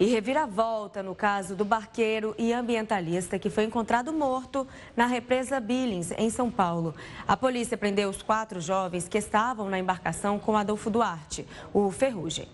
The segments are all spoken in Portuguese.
E reviravolta no caso do barqueiro e ambientalista que foi encontrado morto na represa Billings, em São Paulo. A polícia prendeu os quatro jovens que estavam na embarcação com Adolfo Duarte, o Ferrugem.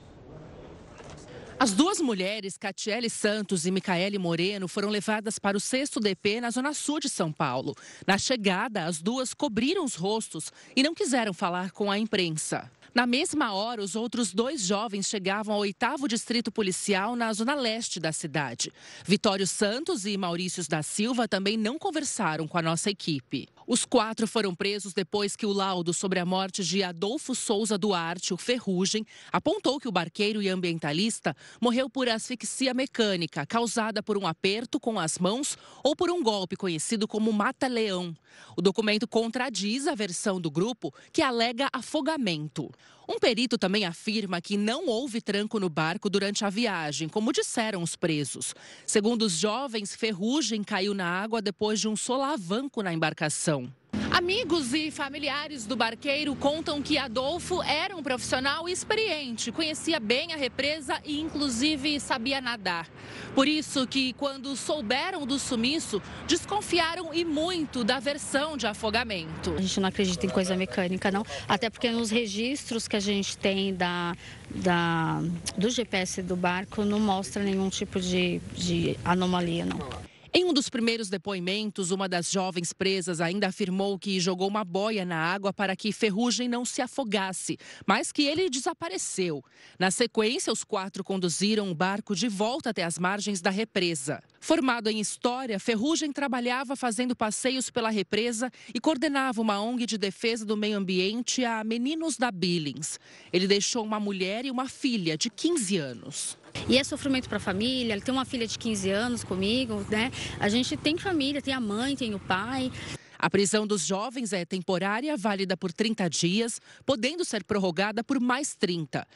As duas mulheres, Catiele Santos e Micaele Moreno, foram levadas para o sexto DP na zona sul de São Paulo. Na chegada, as duas cobriram os rostos e não quiseram falar com a imprensa. Na mesma hora, os outros dois jovens chegavam ao oitavo distrito policial na zona leste da cidade. Vitório Santos e Maurício da Silva também não conversaram com a nossa equipe. Os quatro foram presos depois que o laudo sobre a morte de Adolfo Souza Duarte, o Ferrugem, apontou que o barqueiro e ambientalista morreu por asfixia mecânica causada por um aperto com as mãos ou por um golpe conhecido como mata-leão. O documento contradiz a versão do grupo que alega afogamento. Um perito também afirma que não houve tranco no barco durante a viagem, como disseram os presos. Segundo os jovens, ferrugem caiu na água depois de um solavanco na embarcação. Amigos e familiares do barqueiro contam que Adolfo era um profissional experiente, conhecia bem a represa e inclusive sabia nadar. Por isso que quando souberam do sumiço, desconfiaram e muito da versão de afogamento. A gente não acredita em coisa mecânica não, até porque nos registros que a gente tem da, da do GPS do barco não mostra nenhum tipo de, de anomalia não. Em um dos primeiros depoimentos, uma das jovens presas ainda afirmou que jogou uma boia na água para que Ferrugem não se afogasse, mas que ele desapareceu. Na sequência, os quatro conduziram o barco de volta até as margens da represa. Formado em História, Ferrugem trabalhava fazendo passeios pela represa e coordenava uma ONG de defesa do meio ambiente a Meninos da Billings. Ele deixou uma mulher e uma filha de 15 anos. E é sofrimento para a família, ele tem uma filha de 15 anos comigo, né? A gente tem família, tem a mãe, tem o pai. A prisão dos jovens é temporária, válida por 30 dias, podendo ser prorrogada por mais 30.